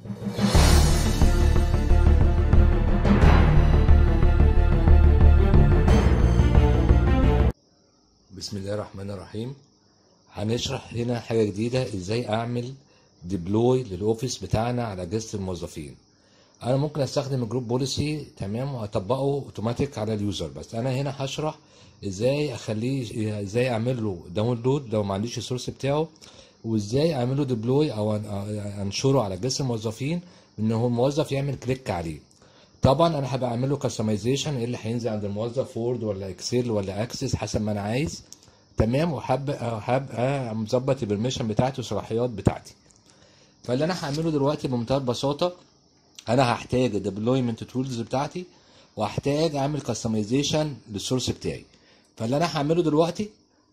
بسم الله الرحمن الرحيم هنشرح هنا حاجة جديدة ازاي اعمل ديبلوي للاوفيس بتاعنا على اجهزة الموظفين انا ممكن استخدم الجروب بوليسي تمام واطبقه اوتوماتيك على اليوزر بس انا هنا هشرح ازاي اخليه ازاي اعمل له داونلود لو ما عنديش السورس بتاعه وازاي اعمله ديبلوي او انشره على جسم الموظفين ان هو الموظف يعمل كليك عليه طبعا انا هبقى اعمل له ايه اللي هينزل عند الموظف وورد ولا اكسل ولا اكسس حسب ما انا عايز تمام وهبقى هبقى مظبط البرميشن بتاعتي والصلاحيات بتاعتي فاللي انا هعمله دلوقتي بمنتهى البساطه انا هحتاج الديبلويمنت تولز بتاعتي وهحتاج اعمل كاستمايزيشن للسورس بتاعي فاللي انا هعمله دلوقتي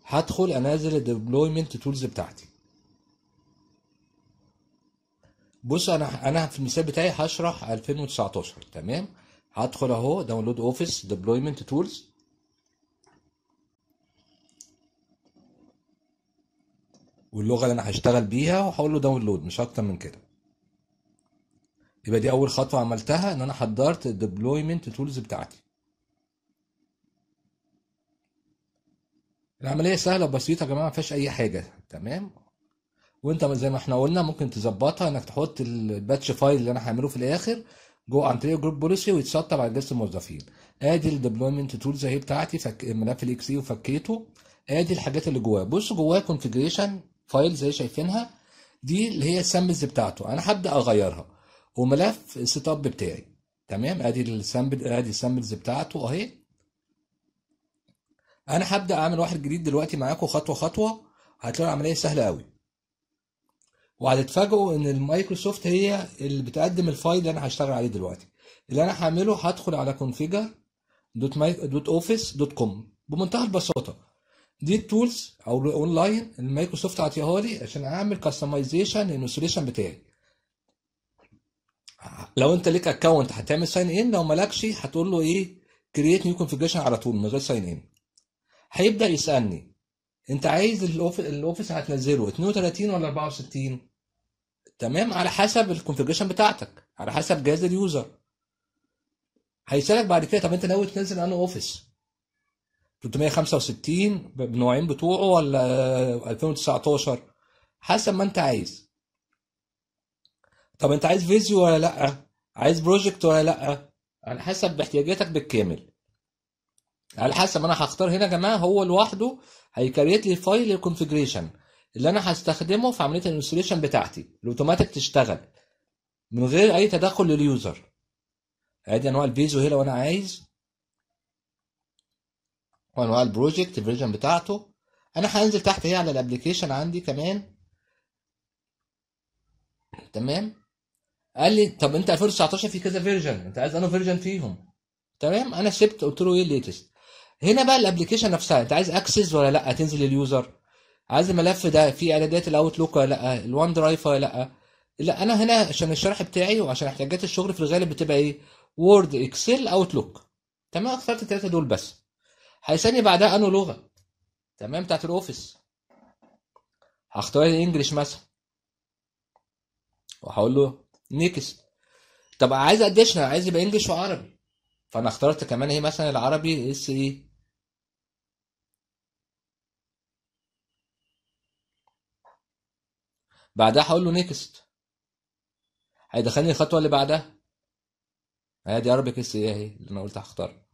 هدخل انزل الديبلويمنت تولز بتاعتي بص انا انا في المثال بتاعي هشرح 2019 تمام هدخل اهو داونلود اوفيس ديبلويمنت تولز واللغه اللي انا هشتغل بيها وهقول له داونلود مش اكتر من كده يبقى دي اول خطوه عملتها ان انا حضرت الديبلويمنت تولز بتاعتي العمليه سهله وبسيطه يا جماعه ما فيهاش اي حاجه تمام وانت زي ما احنا قلنا ممكن تظبطها انك تحط الباتش فايل اللي انا هعمله في الاخر جو عن طريق جروب بوليسي ويتسطب على جلسه الموظفين ادي الديبلويمنت تولز اهي بتاعتي فك... ملف الاكس e وفكيته ادي الحاجات اللي جواه بص جواه كونفجريشن فايل زي شايفينها دي اللي هي السامبلز بتاعته انا هبدا اغيرها وملف السيت اب بتاعي تمام ادي السامبل ادي السامبلز بتاعته اهي انا هبدا اعمل واحد جديد دلوقتي معاكم خطوه خطوه هتلاقوا العمليه سهله قوي وهتتفاجئوا ان المايكروسوفت هي اللي بتقدم الفايل اللي انا هشتغل عليه دلوقتي اللي انا هعمله هدخل على كونفيجر دوت مايك دوت اوفيس دوت كوم بمنتهى البساطه دي التولز او الاونلاين المايكروسوفت عطيها لي عشان اعمل كاستمايزيشن للانستليشن بتاعي لو انت ليك اكونت هتعمل ساين ان لو مالكش هتقول له ايه كرييت نيو كونفيجريشن على طول من غير ساين ان هيبدا يسالني انت عايز الاوفيس هتنزله 32 ولا 64 تمام على حسب الكونفجريشن بتاعتك على حسب جهاز اليوزر هيسالك بعد كده طب انت ناوي تنزل انه اوفيس 365 بالنوعين بتوعه ولا 2019 حسب ما انت عايز طب انت عايز فيزيو ولا لا عايز بروجكت ولا لا على حسب احتياجاتك بالكامل على حسب انا هختار هنا يا جماعه هو لوحده هيكريت لي فايل الكونفجريشن اللي انا هستخدمه في عمليه الانستليشن بتاعتي الاوتوماتيك تشتغل من غير اي تدخل لليوزر ادي انواع الفيزو هنا وانا عايز وانواع البروجكت الفيرجن بتاعته انا هنزل تحت هي على الابلكيشن عندي كمان تمام قال لي طب انت 2019 في كذا فيرجن انت عايز انه فيرجن فيهم تمام انا سبت قلت له ايه الليتست هنا بقى الابلكيشن نفسها انت عايز اكسس ولا لا تنزل اليوزر عايز الملف ده فيه اعدادات الاوت لوك ولا لا الوان درايف ولا لا لا انا هنا عشان الشرح بتاعي وعشان احتياجات الشغل في الغالب بتبقى ايه وورد اكسل اوتلوك تمام اخترت الثلاثه دول بس هيسالني بعدها انه لغه تمام بتاعت الاوفيس هختار الانجليش مثلا وهقول له نيكس طب عايز اديشنال عايز يبقى انجليش وعربي فانا اخترت كمان ايه مثلا العربي اس ايه e. بعدها هقول له نيكست هيدخلني الخطوه اللي بعدها هي آه، دي اربك اس ايه اهي اللي انا قلت هختارها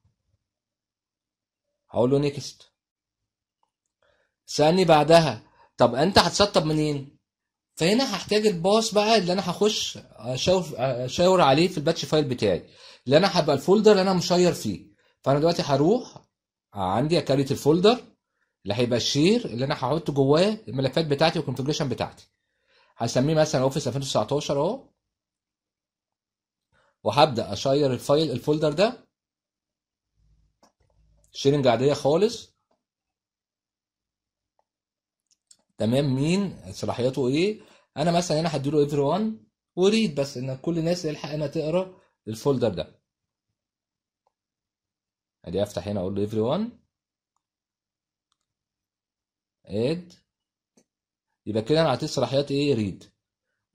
هقول له نيكست سألني بعدها طب انت هتسطب منين فهنا هحتاج الباص بقى اللي انا هخش اشاور عليه في الباتش فايل بتاعي اللي انا هبقى الفولدر اللي انا مشير فيه فانا دلوقتي هروح عندي اكريت الفولدر اللي هيبقى الشير اللي انا هحط جواه الملفات بتاعتي والكونفجريشن بتاعتي هسميه مثلا اوفيس 2019 اهو وهبدا اشير الفايل الفولدر ده شيرنج عاديه خالص تمام مين صلاحياته ايه انا مثلا هنا هديله ايفري وان وريد بس ان كل الناس الحق انها تقرا الفولدر ده ادي افتح هنا اقول له ايفري وان اد يبقى كده انا هتسرح حياتي ايه ريد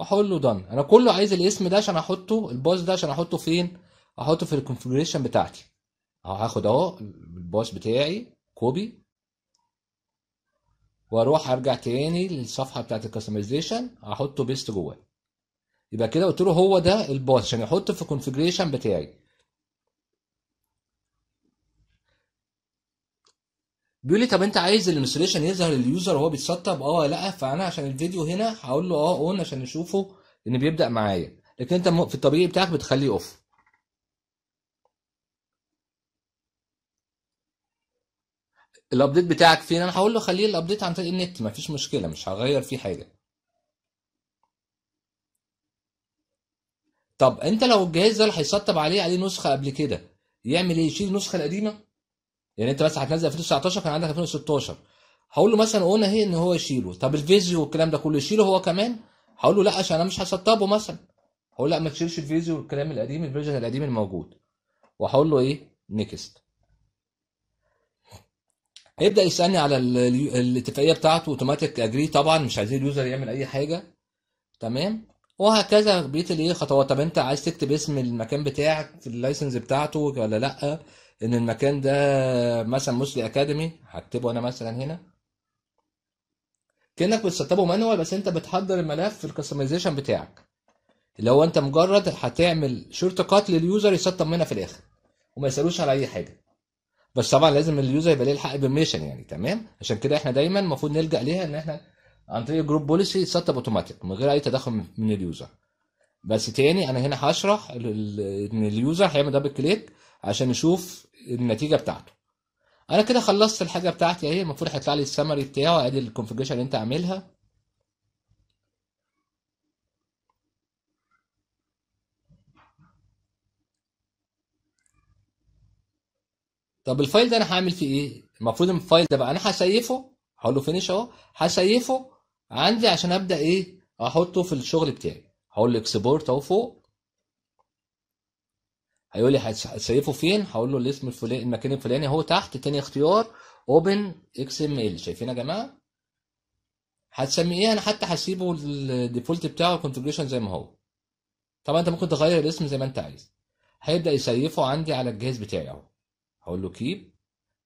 احول له دن انا كله عايز الاسم ده عشان احطه الباص ده عشان احطه فين احطه في الكونفيجريشن بتاعتي اهو هاخد اهو الباص بتاعي كوبي واروح ارجع تاني للصفحه بتاعت الكاستمايزيشن احطه بيست جواه يبقى كده قلت له هو ده الباص عشان احطه في الكونفيجريشن بتاعي بيقول لي طب انت عايز الانستليشن يظهر لليوزر وهو بيتسطب اه لا فانا عشان الفيديو هنا هقول له اه اون عشان نشوفه ان بيبدا معايا لكن انت في الطبيعي بتاعك بتخليه اوف الابديت بتاعك فين انا هقول له خليه الابديت عن طريق النت مفيش مشكله مش هغير فيه حاجه طب انت لو الجهاز ده اللي هيسطب عليه عليه نسخه قبل كده يعمل ايه يشيل النسخه القديمه يعني انت مثلا هتنزل 2019 كان عندك 2016 هقول له مثلا قلنا هي ان هو يشيله طب الفيزيو والكلام ده كله يشيله هو كمان هقول له لا عشان انا مش هسطبه مثلا هقول لا ما تشيلش الفيزيو والكلام القديم الفيرجن القديم الموجود وهقول له ايه نيكست هيبدا يسالني على الاتفاقيه بتاعته اوتوماتيك اجري طبعا مش عايزين اليوزر يعمل اي حاجه تمام وهكذا بقيه الايه خطوات طب انت عايز تكتب اسم المكان بتاعك اللايسنس بتاعته ولا لا ان المكان ده مثلا مسلي اكاديمي هكتبه انا مثلا هنا كانك بتسطبه مانوال بس انت بتحضر الملف في الكستمايزيشن بتاعك اللي هو انت مجرد هتعمل شورت كات لليوزر يسطب منها في الاخر وما يسالوش على اي حاجه بس طبعا لازم اليوزر يبقى ليه الحق بالميشن يعني تمام عشان كده احنا دايما المفروض نلجا ليها ان احنا عن طريق الجروب بوليسي يتسطب اوتوماتيك من غير اي تدخل من اليوزر بس تاني انا هنا هشرح ان اليوزر هيعمل دبل كليك عشان يشوف النتيجه بتاعته انا كده خلصت الحاجه بتاعتي اهي المفروض هيطلع لي السمري بتاعه ادي الكونفيجريشن اللي انت عاملها طب الفايل ده انا هعمل فيه ايه المفروض الفايل ده بقى انا هسيفه هقول له فينيش اهو هسيفه عندي عشان ابدا ايه احطه في الشغل بتاعي هقول له اكسبورت اهو فوق هيقول لي هتسيفه فين هقول له الاسم الفلاني المكان الفلاني اهو تحت تاني اختيار اوبن اكس ام ال شايفين يا جماعه هتسميه ايه انا حتى هسيبه الديفولت بتاعه الكونفجريشن زي ما هو طبعا انت ممكن تغير الاسم زي ما انت عايز هيبدا يسيفه عندي على الجهاز بتاعي اهو هقول له كيب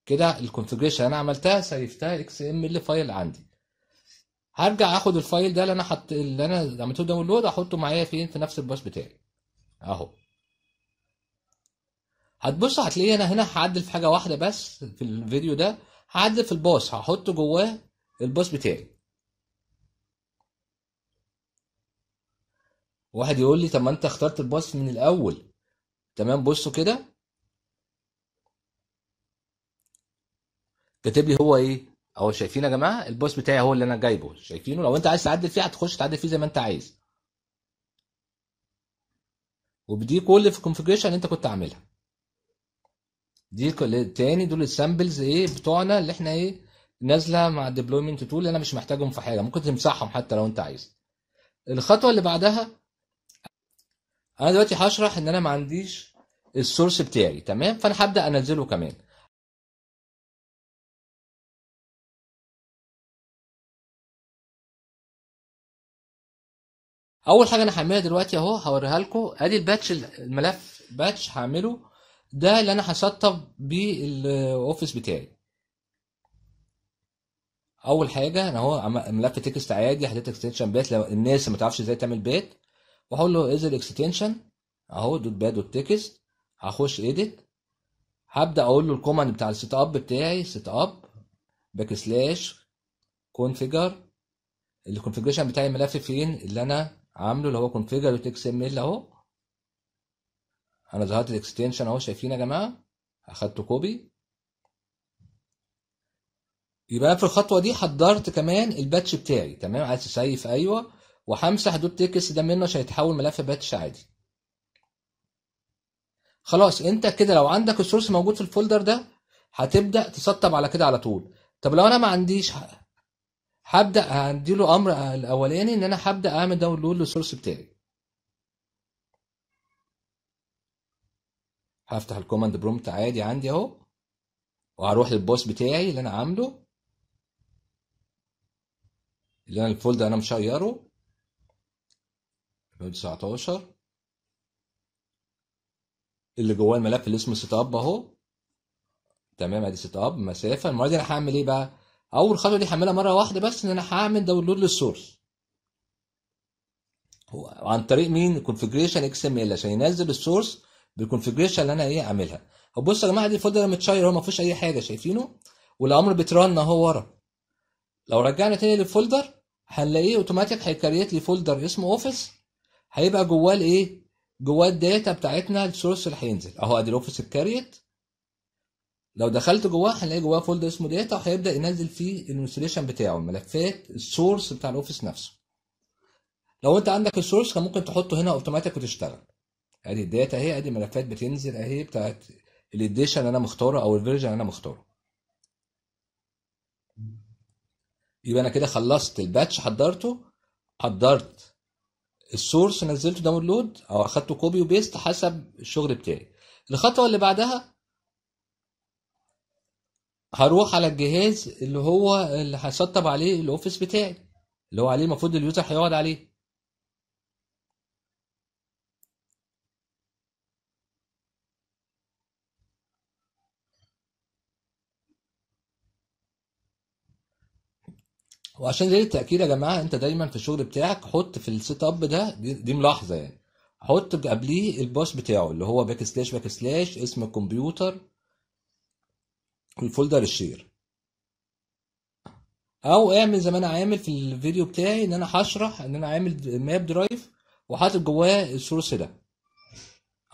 كده الكونفجريشن انا عملتها سيفتها اكس ام ال فايل عندي هرجع اخد الفايل ده اللي انا حط اللي انا عملته داونلود احطه معايا فين في نفس الباص بتاعي اهو هتبص هتلاقي انا هنا هعدل في حاجه واحده بس في الفيديو ده هعدل في الباص هحطه جواه الباص بتاعي واحد يقول لي طب ما انت اخترت الباص من الاول تمام بصوا كده كاتب لي هو ايه اهو شايفين يا جماعه البوس بتاعي هو اللي انا جايبه شايفينه لو انت عايز تعدل فيه هتخش تعدل فيه زي ما انت عايز وبدي كل في الكونفيجريشن اللي انت كنت عاملها دي كل تاني دول السامبلز ايه بتوعنا اللي احنا ايه نازله مع الديبلويمنت تول انا مش محتاجهم في حاجه ممكن تمسحهم حتى لو انت عايز الخطوه اللي بعدها انا دلوقتي هشرح ان انا ما عنديش السورس بتاعي تمام فانا هبدا انزله كمان اول حاجه انا هعملها دلوقتي اهو هوريها لكم ادي الباتش الملف باتش هعمله ده اللي انا هسطب بيه الاوفيس بتاعي اول حاجه انا اهو ملف تكست عادي حطيت اكستنشن بات لو الناس ما تعرفش ازاي تعمل بات واقول له از الاكستنشن اهو دوت بات دوت تكست هخش اديت هبدا اقول له الكوماند بتاع السيت اب بتاعي سيت اب باك سلاش كونفيجر الكونفيجريشن بتاعي الملف فين اللي انا عامله اللي هو configure اكس ام ال اهو انا ظهرت الاكستنشن اهو شايفين يا جماعه اخدته كوبي يبقى في الخطوه دي حضرت كمان الباتش بتاعي تمام عايز شايف ايوه وهمسح دوت تكست ده منه عشان يتحول ملف باتش عادي خلاص انت كده لو عندك السورس موجود في الفولدر ده هتبدا تسطب على كده على طول طب لو انا ما عنديش هبدا هديله امر آه، الاولاني ان انا هبدا اعمل داونلود للسورس بتاعي هفتح الكوماند برومت عادي عندي اهو وهروح للبوس بتاعي اللي انا عامله اللي انا الفولدر انا مشيره 19 اللي جواه الملف اللي اسمه سيت اب اهو تمام ادي سيت اب مسافه المره دي انا هعمل ايه بقى اول خطوه دي هعملها مره واحده بس ان انا هعمل داونلود للسورس هو عن طريق مين كونفيجريشن اكس ام ال عشان ينزل السورس بالكونفجريشن اللي انا ايه عاملها بصوا يا جماعه دي فولدر متشير هو ما فيهوش اي حاجه شايفينه والامر بيترن اهو ورا لو رجعنا تاني للفولدر هنلاقيه اوتوماتيك هيكريت لي فولدر اسمه اوفيس هيبقى جواه الايه جواه الداتا بتاعتنا السورس اللي هينزل اهو ادي الاوفيس الكريت لو دخلت جواه هنلاقي جواه فولدر اسمه داتا وهيبدا ينزل فيه الانستليشن بتاعه ملفات السورس بتاع الاوفيس نفسه لو انت عندك السورس كان ممكن تحطه هنا اوتوماتيك وتشتغل ادي الداتا اهي ادي ملفات بتنزل اهي بتاعت الاديشن اللي انا مختاره او الفيرجن اللي انا مختاره يبقى انا كده خلصت الباتش حضرته حضرت السورس نزلته داونلود او اخدته كوبي وبيست حسب الشغل بتاعي الخطوه اللي بعدها هروح على الجهاز اللي هو اللي هسطب عليه الاوفيس بتاعي اللي هو عليه المفروض اليوزر هيقعد عليه وعشان زي التاكيد يا جماعه انت دايما في الشغل بتاعك حط في السيت اب ده دي, ملاحظه يعني حط قبليه الباس بتاعه اللي هو باك سلاش باك سلاش اسم الكمبيوتر الفولدر الشير او اعمل زي ما انا عامل في الفيديو بتاعي ان انا هشرح ان انا عامل ماب درايف وحاطط جواه السورس ده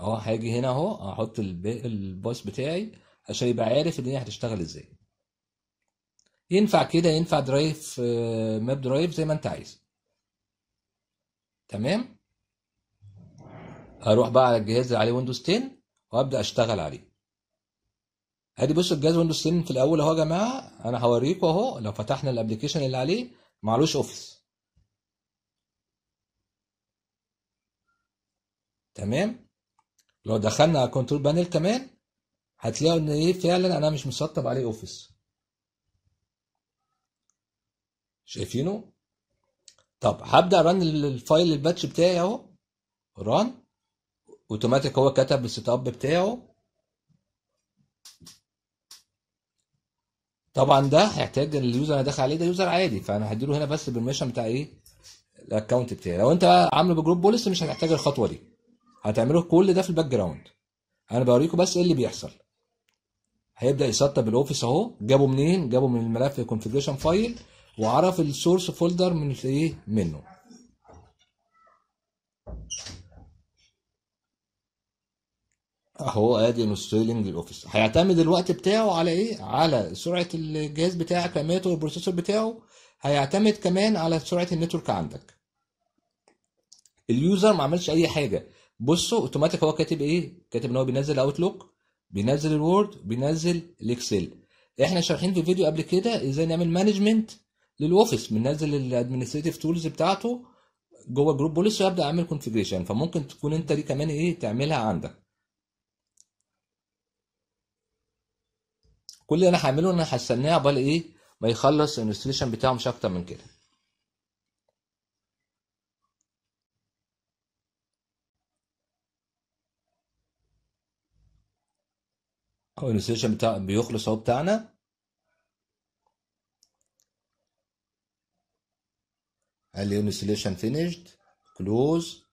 اهو هاجي هنا اهو احط الباس بتاعي عشان يبقى عارف ان هي هتشتغل ازاي ينفع كده ينفع درايف ماب درايف زي ما انت عايز تمام اروح بقى على الجهاز اللي عليه ويندوز 10 وابدا اشتغل عليه ادي بصوا الجهاز ويندوز 10 في الاول اهو يا جماعه انا هوريكم اهو لو فتحنا الابلكيشن اللي عليه معلوش اوفيس تمام لو دخلنا على كنترول بانل كمان هتلاقوا ان ايه فعلا انا مش مسطب عليه اوفيس شايفينه طب هبدا رن الفايل الباتش بتاعي اهو ران اوتوماتيك هو كتب السيت اب بتاعه طبعا ده هيحتاج اليوزر انا داخل عليه ده يوزر عادي فانا هديله هنا بس بالميشن بتاع ايه الاكونت بتاعي لو انت بقى عامله بجروب بوليس مش هتحتاج الخطوه دي هتعمله كل ده في الباك جراوند انا بوريكم بس ايه اللي بيحصل هيبدا يسطب الاوفيس اهو جابه منين جابه من الملف الكونفيجريشن فايل وعرف السورس فولدر من ايه منه اهو ادي انستولينج للاوفيس هيعتمد الوقت بتاعه على ايه على سرعه الجهاز بتاعك راماته والبروسيسور بتاعه هيعتمد كمان على سرعه النتورك عندك اليوزر ما عملش اي حاجه بصوا اوتوماتيك هو كاتب ايه كاتب ان هو بينزل اوتلوك بينزل الوورد بينزل الاكسل احنا شارحين في فيديو قبل كده ازاي نعمل مانجمنت للاوفيس بننزل الادمنستريتيف تولز بتاعته جوه جروب بوليسي وابدا اعمل كونفيجريشن فممكن تكون انت دي كمان ايه تعملها عندك كل اللي انا هعمله ان انا هستناه عقبال ايه ما يخلص الانستليشن بتاعه مش اكتر من كده هو الانستليشن بتاع بيخلص اهو بتاعنا قال لي انستليشن فينيشد كلوز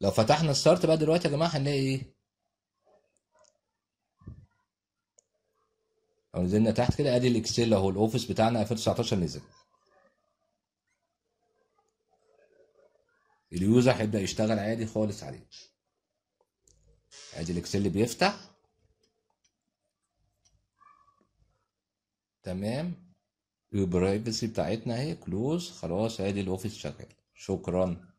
لو فتحنا ستارت بقى دلوقتي يا جماعه هنلاقي ايه لو نزلنا تحت كده ادي الاكسل اهو الاوفيس بتاعنا 2019 نزل اليوزر هيبدا يشتغل عادي خالص عليه ادي الاكسل بيفتح تمام البرايفسي بتاعتنا اهي كلوز خلاص ادي الاوفيس شغال شكرا